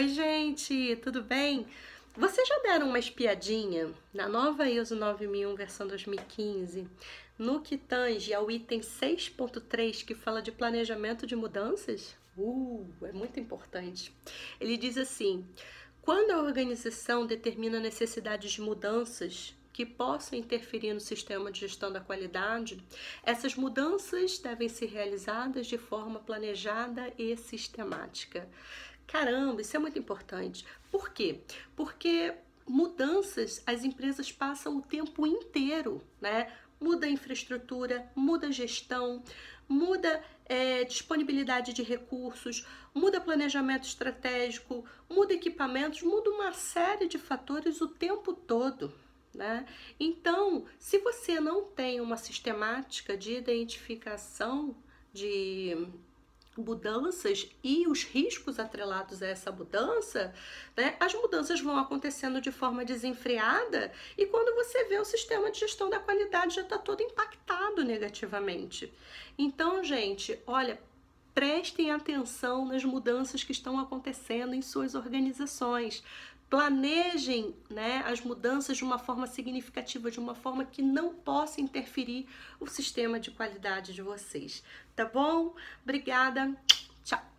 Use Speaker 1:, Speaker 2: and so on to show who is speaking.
Speaker 1: Oi, gente, tudo bem? Vocês já deram uma espiadinha na nova ISO 9001 versão 2015 no que tange ao item 6.3 que fala de planejamento de mudanças? Uh, é muito importante. Ele diz assim: quando a organização determina necessidades de mudanças que possam interferir no sistema de gestão da qualidade, essas mudanças devem ser realizadas de forma planejada e sistemática. Caramba, isso é muito importante. Por quê? Porque mudanças as empresas passam o tempo inteiro, né? Muda a infraestrutura, muda a gestão, muda é, disponibilidade de recursos, muda planejamento estratégico, muda equipamentos, muda uma série de fatores o tempo todo. Né? Então, se você não tem uma sistemática de identificação de mudanças e os riscos atrelados a essa mudança, né, as mudanças vão acontecendo de forma desenfreada e quando você vê o sistema de gestão da qualidade já está todo impactado negativamente. Então, gente, olha, prestem atenção nas mudanças que estão acontecendo em suas organizações. Planejem né, as mudanças de uma forma significativa, de uma forma que não possa interferir o sistema de qualidade de vocês. Tá bom? Obrigada. Tchau.